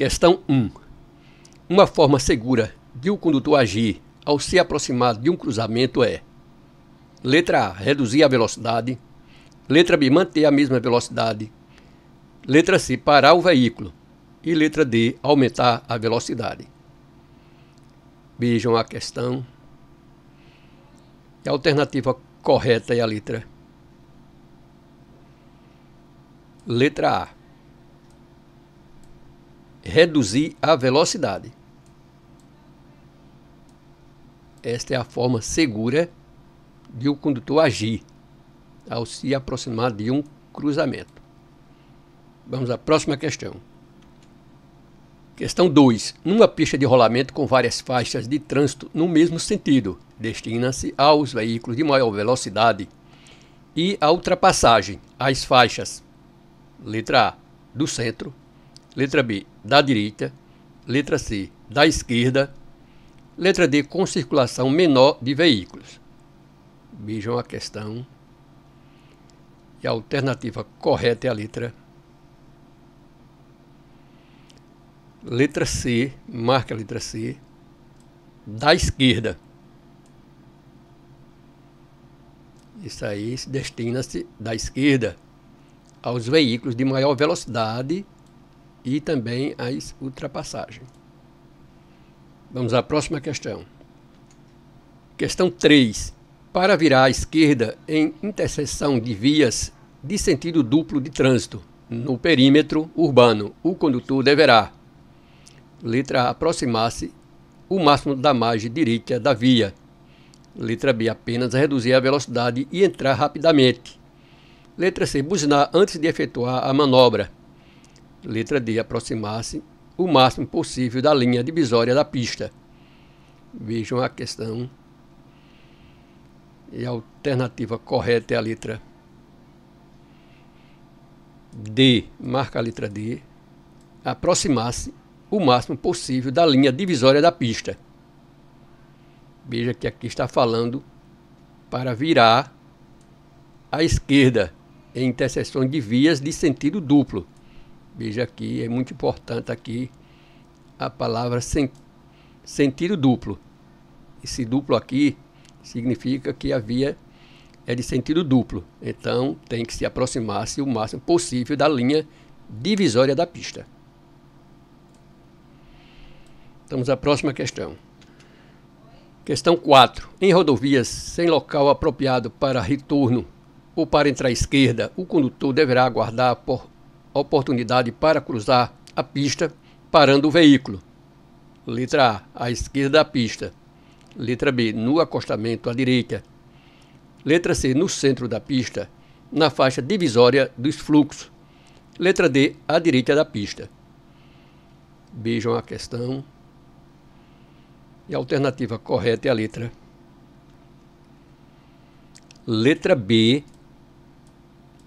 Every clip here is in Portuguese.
Questão 1. Uma forma segura de o condutor agir ao se aproximar de um cruzamento é: letra A, reduzir a velocidade, letra B, manter a mesma velocidade, letra C, parar o veículo e letra D, aumentar a velocidade. Vejam a questão. A alternativa correta é a letra Letra A reduzir a velocidade. Esta é a forma segura de o condutor agir ao se aproximar de um cruzamento. Vamos à próxima questão. Questão 2. Numa pista de rolamento com várias faixas de trânsito no mesmo sentido, destina-se aos veículos de maior velocidade e à ultrapassagem às faixas, letra A, do centro, Letra B, da direita. Letra C, da esquerda. Letra D, com circulação menor de veículos. Vejam a questão. E a alternativa correta é a letra letra C, marca a letra C, da esquerda. Isso aí destina-se da esquerda aos veículos de maior velocidade e também a ultrapassagem. Vamos à próxima questão. Questão 3. Para virar à esquerda em interseção de vias de sentido duplo de trânsito no perímetro urbano, o condutor deverá: letra A, aproximar-se o máximo da margem direita da via. Letra B, apenas reduzir a velocidade e entrar rapidamente. Letra C, buzinar antes de efetuar a manobra. Letra D. Aproximar-se o máximo possível da linha divisória da pista. Vejam a questão. E a alternativa correta é a letra D. Marca a letra D. Aproximar-se o máximo possível da linha divisória da pista. Veja que aqui está falando para virar à esquerda em interseções de vias de sentido duplo. Veja aqui, é muito importante aqui a palavra sen, sentido duplo. Esse duplo aqui significa que a via é de sentido duplo, então tem que se aproximar-se o máximo possível da linha divisória da pista. Estamos à próxima questão. Questão 4. Em rodovias sem local apropriado para retorno ou para entrar à esquerda, o condutor deverá aguardar por oportunidade para cruzar a pista parando o veículo. Letra A, à esquerda da pista. Letra B, no acostamento à direita. Letra C, no centro da pista, na faixa divisória dos fluxos. Letra D, à direita da pista. Vejam a questão. E a alternativa correta é a letra. Letra B,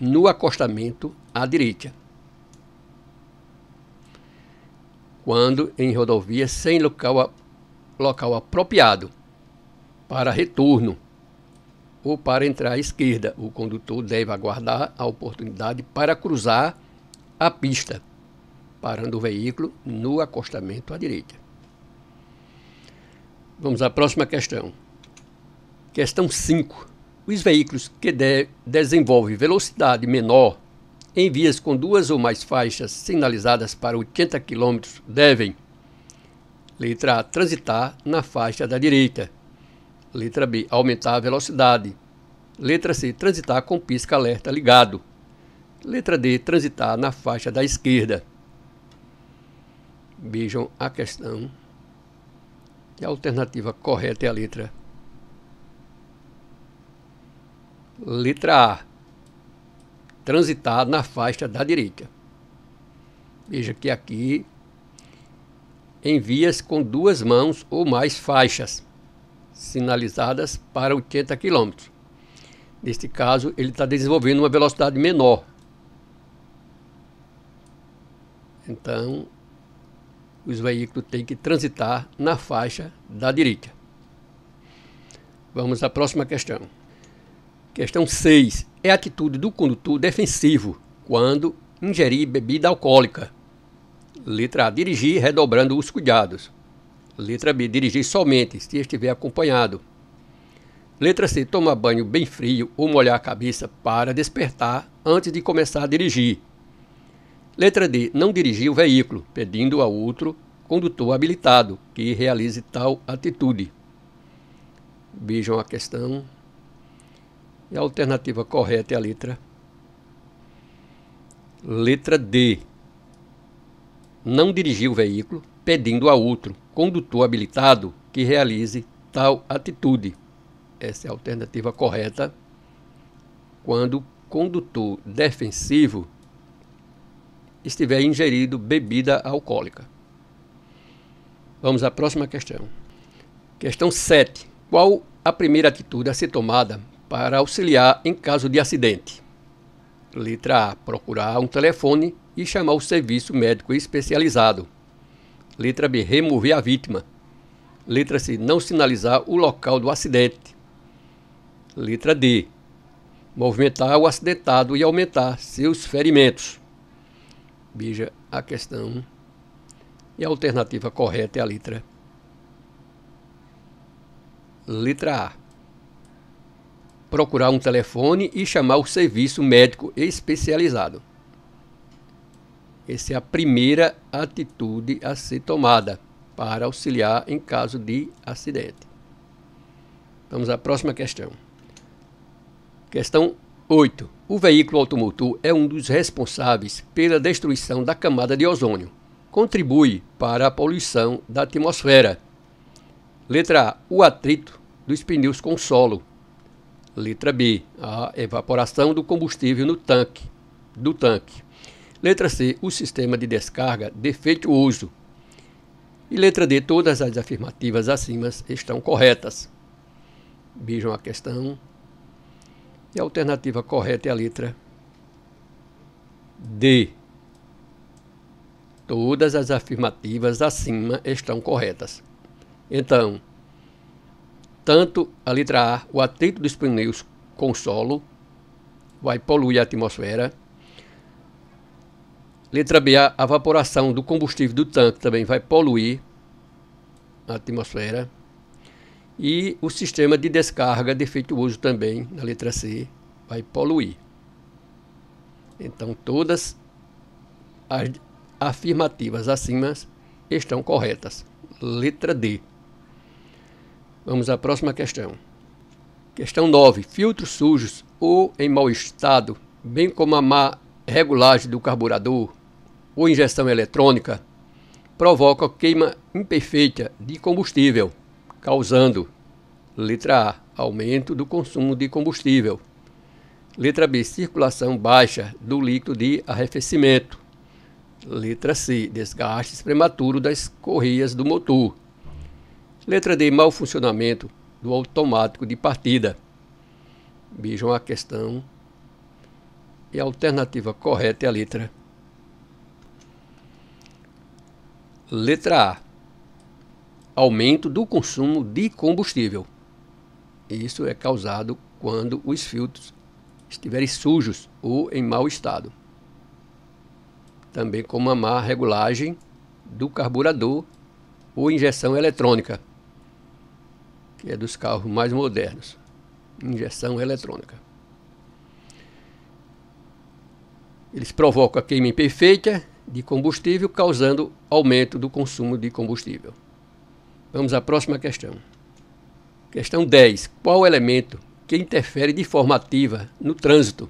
no acostamento à direita. quando em rodovia sem local, local apropriado para retorno ou para entrar à esquerda. O condutor deve aguardar a oportunidade para cruzar a pista, parando o veículo no acostamento à direita. Vamos à próxima questão. Questão 5. Os veículos que de, desenvolvem velocidade menor em vias com duas ou mais faixas sinalizadas para 80 km devem, letra A, transitar na faixa da direita, letra B, aumentar a velocidade, letra C, transitar com pisca-alerta ligado, letra D, transitar na faixa da esquerda. Vejam a questão. E a alternativa correta é a letra Letra A transitar na faixa da direita. Veja que aqui em vias com duas mãos ou mais faixas sinalizadas para 80 km. Neste caso, ele está desenvolvendo uma velocidade menor. Então, os veículos têm que transitar na faixa da direita. Vamos à próxima questão. Questão 6 é a atitude do condutor defensivo quando ingerir bebida alcoólica. Letra A. Dirigir redobrando os cuidados. Letra B. Dirigir somente se estiver acompanhado. Letra C. Tomar banho bem frio ou molhar a cabeça para despertar antes de começar a dirigir. Letra D. Não dirigir o veículo, pedindo a outro condutor habilitado que realize tal atitude. Vejam a questão e a alternativa correta é a letra letra D. Não dirigir o veículo pedindo a outro condutor habilitado que realize tal atitude. Essa é a alternativa correta quando o condutor defensivo estiver ingerido bebida alcoólica. Vamos à próxima questão. Questão 7. Qual a primeira atitude a ser tomada para auxiliar em caso de acidente. Letra A. Procurar um telefone e chamar o serviço médico especializado. Letra B. Remover a vítima. Letra C. Não sinalizar o local do acidente. Letra D. Movimentar o acidentado e aumentar seus ferimentos. Veja a questão. E a alternativa correta é a letra. Letra A procurar um telefone e chamar o serviço médico especializado. Essa é a primeira atitude a ser tomada para auxiliar em caso de acidente. Vamos à próxima questão. Questão 8. O veículo automotor é um dos responsáveis pela destruição da camada de ozônio. Contribui para a poluição da atmosfera. Letra A. O atrito dos pneus com solo Letra B, a evaporação do combustível no tanque, do tanque. Letra C, o sistema de descarga defeituoso. E letra D, todas as afirmativas acima estão corretas. Vejam a questão. E a alternativa correta é a letra D. Todas as afirmativas acima estão corretas. Então, tanto a letra A, o atrito dos pneus com solo, vai poluir a atmosfera. Letra B, a evaporação do combustível do tanque também vai poluir a atmosfera. E o sistema de descarga defeituoso também, na letra C, vai poluir. Então, todas as afirmativas acima estão corretas. Letra D. Vamos à próxima questão. Questão 9. Filtros sujos ou em mau estado, bem como a má regulagem do carburador ou injeção eletrônica, provoca queima imperfeita de combustível, causando letra A, aumento do consumo de combustível. Letra B, circulação baixa do líquido de arrefecimento. Letra C, desgastes prematuros das correias do motor. Letra D, mau funcionamento do automático de partida. Vejam a questão. E a alternativa correta é a letra. Letra A. Aumento do consumo de combustível. Isso é causado quando os filtros estiverem sujos ou em mau estado. Também como a má regulagem do carburador ou injeção eletrônica que é dos carros mais modernos, injeção eletrônica. Eles provocam a queima imperfeita de combustível, causando aumento do consumo de combustível. Vamos à próxima questão. Questão 10. Qual elemento que interfere de forma ativa no trânsito?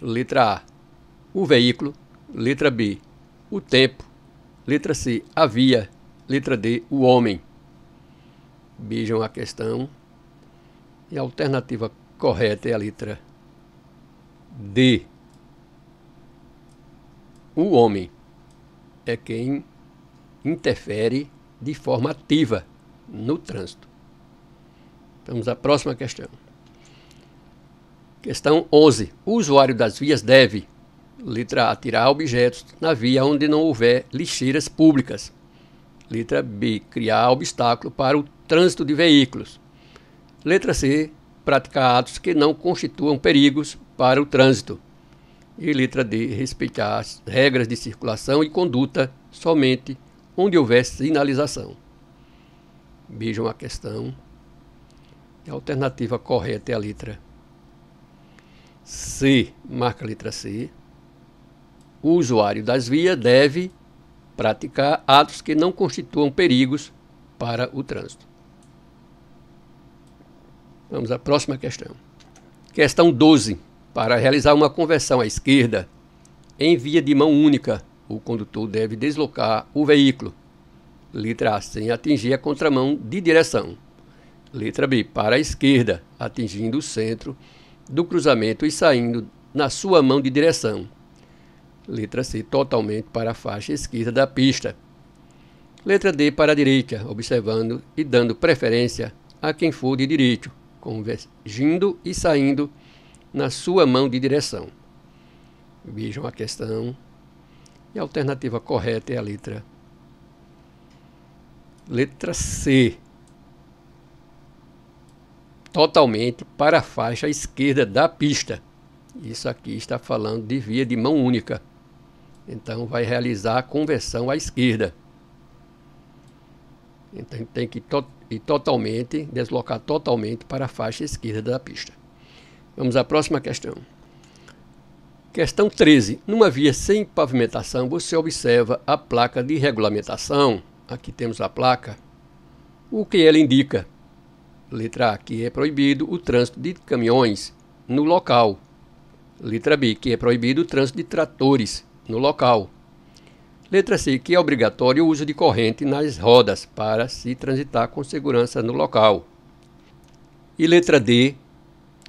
Letra A. O veículo. Letra B. O tempo. Letra C. A via. Letra D. O homem bijam a questão. E a alternativa correta é a letra D. O homem é quem interfere de forma ativa no trânsito. Vamos à próxima questão. Questão 11. O usuário das vias deve, letra A, tirar objetos na via onde não houver lixeiras públicas. Letra B, criar obstáculo para o trânsito de veículos. Letra C, praticar atos que não constituam perigos para o trânsito. E letra D, respeitar as regras de circulação e conduta somente onde houver sinalização. Vejam a questão. A alternativa correta é a letra C, marca a letra C. O usuário das vias deve praticar atos que não constituam perigos para o trânsito. Vamos à próxima questão. Questão 12. Para realizar uma conversão à esquerda, em via de mão única, o condutor deve deslocar o veículo. Letra A, sem atingir a contramão de direção. Letra B, para a esquerda, atingindo o centro do cruzamento e saindo na sua mão de direção. Letra C, totalmente para a faixa esquerda da pista. Letra D, para a direita, observando e dando preferência a quem for de direito convergindo e saindo na sua mão de direção. Vejam a questão. E a alternativa correta é a letra letra C. Totalmente para a faixa esquerda da pista. Isso aqui está falando de via de mão única. Então vai realizar a conversão à esquerda. Então tem que to ir totalmente, deslocar totalmente para a faixa esquerda da pista. Vamos à próxima questão. Questão 13. Numa via sem pavimentação, você observa a placa de regulamentação. Aqui temos a placa. O que ela indica? Letra A, que é proibido o trânsito de caminhões no local. Letra B, que é proibido o trânsito de tratores no local. Letra C, que é obrigatório o uso de corrente nas rodas para se transitar com segurança no local. E letra D,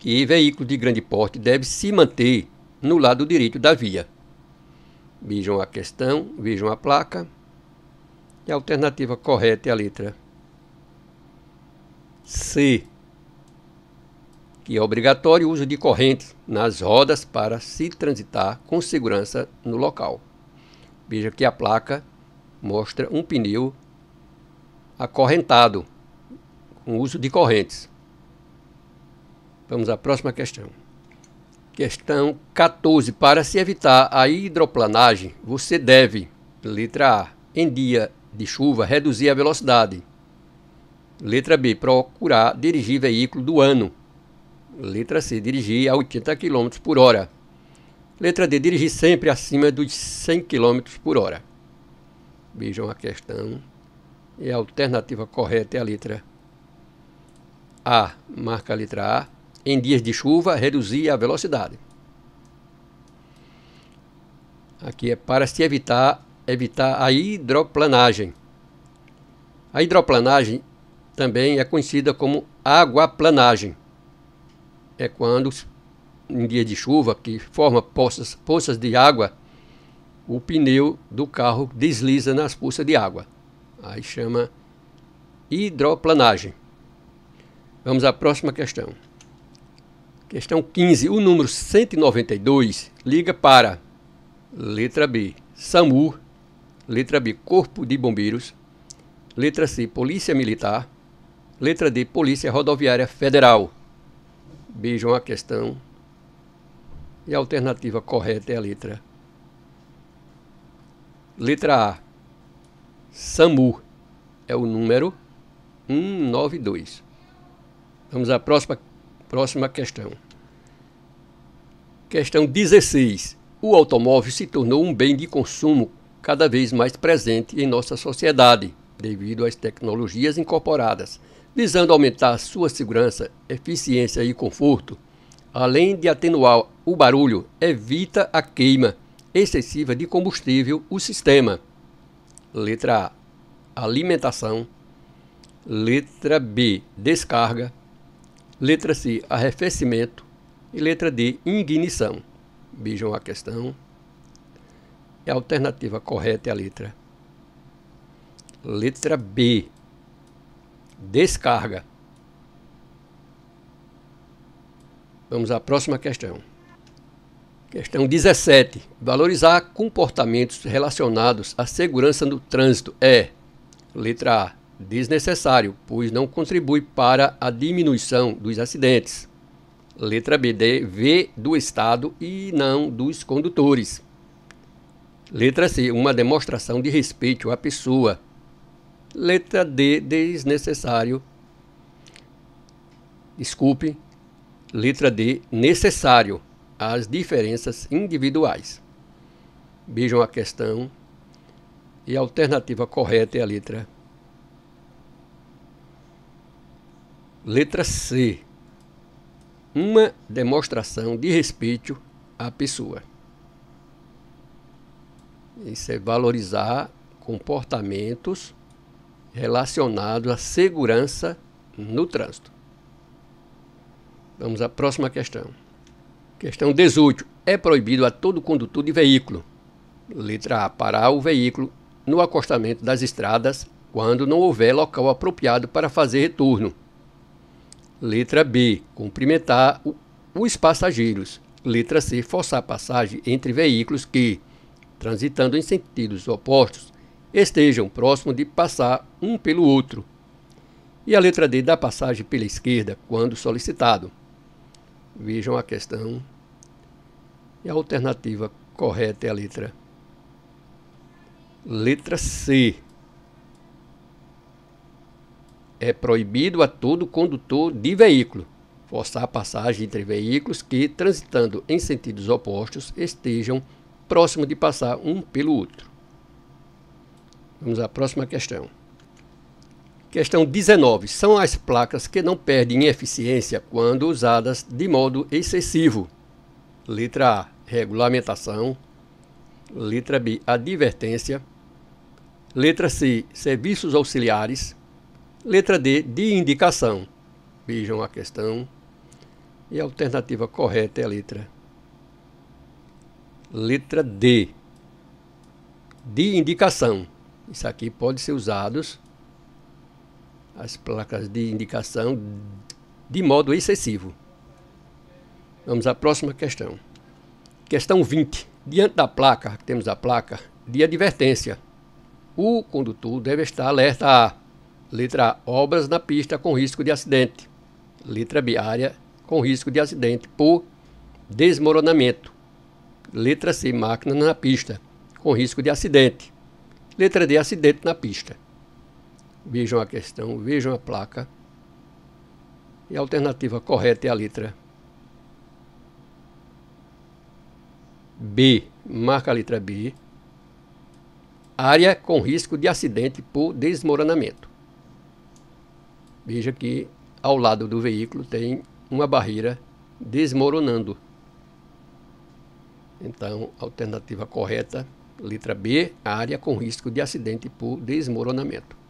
que veículo de grande porte deve se manter no lado direito da via. Vejam a questão, vejam a placa. E a alternativa correta é a letra C, que é obrigatório o uso de corrente nas rodas para se transitar com segurança no local. Veja que a placa mostra um pneu acorrentado, com uso de correntes. Vamos à próxima questão. Questão 14. Para se evitar a hidroplanagem, você deve, letra A, em dia de chuva, reduzir a velocidade. Letra B, procurar dirigir veículo do ano. Letra C, dirigir a 80 km por hora. Letra D. Dirigir sempre acima dos 100 km por hora. Vejam a questão. E é a alternativa correta é a letra A. Marca a letra A. Em dias de chuva, reduzir a velocidade. Aqui é para se evitar, evitar a hidroplanagem. A hidroplanagem também é conhecida como aguaplanagem. É quando em dia de chuva, que forma poças, poças de água, o pneu do carro desliza nas poças de água. Aí chama hidroplanagem. Vamos à próxima questão. Questão 15. O número 192 liga para letra B, SAMU, letra B, Corpo de Bombeiros, letra C, Polícia Militar, letra D, Polícia Rodoviária Federal. Vejam a questão e a alternativa correta é a letra. Letra A. SAMU é o número 192. Vamos à próxima, próxima questão. Questão 16. O automóvel se tornou um bem de consumo cada vez mais presente em nossa sociedade, devido às tecnologias incorporadas, visando aumentar sua segurança, eficiência e conforto, além de atenuar o barulho evita a queima excessiva de combustível o sistema. Letra A. Alimentação. Letra B. Descarga. Letra C. Arrefecimento. E letra D. Ignição. Vejam a questão. É a alternativa correta é a letra. Letra B. Descarga. Vamos à próxima questão. Questão 17. Valorizar comportamentos relacionados à segurança no trânsito é, letra A, desnecessário, pois não contribui para a diminuição dos acidentes. Letra B, D, V do Estado e não dos condutores. Letra C, uma demonstração de respeito à pessoa. Letra D, desnecessário. Desculpe. Letra D, necessário as diferenças individuais. Vejam a questão e a alternativa correta é a letra Letra C. Uma demonstração de respeito à pessoa. Isso é valorizar comportamentos relacionados à segurança no trânsito. Vamos à próxima questão. Questão 18. É proibido a todo condutor de veículo. Letra A. Parar o veículo no acostamento das estradas quando não houver local apropriado para fazer retorno. Letra B. Cumprimentar os passageiros. Letra C. Forçar passagem entre veículos que, transitando em sentidos opostos, estejam próximos de passar um pelo outro. E a letra D. Dar passagem pela esquerda quando solicitado. Vejam a questão e é a alternativa correta é a letra. Letra C. É proibido a todo condutor de veículo forçar a passagem entre veículos que, transitando em sentidos opostos, estejam próximo de passar um pelo outro. Vamos à próxima questão. Questão 19. São as placas que não perdem eficiência quando usadas de modo excessivo. Letra A regulamentação. Letra B, advertência. Letra C, serviços auxiliares. Letra D, de indicação. Vejam a questão. E a alternativa correta é a letra. Letra D, de indicação. Isso aqui pode ser usados as placas de indicação de modo excessivo. Vamos à próxima questão. Questão 20. Diante da placa, temos a placa de advertência. O condutor deve estar alerta a letra A, obras na pista com risco de acidente. Letra B, área com risco de acidente por desmoronamento. Letra C, máquina na pista com risco de acidente. Letra D, acidente na pista. Vejam a questão, vejam a placa. E a alternativa correta é a letra B, marca a letra B, área com risco de acidente por desmoronamento. Veja que ao lado do veículo tem uma barreira desmoronando. Então, alternativa correta, letra B, área com risco de acidente por desmoronamento.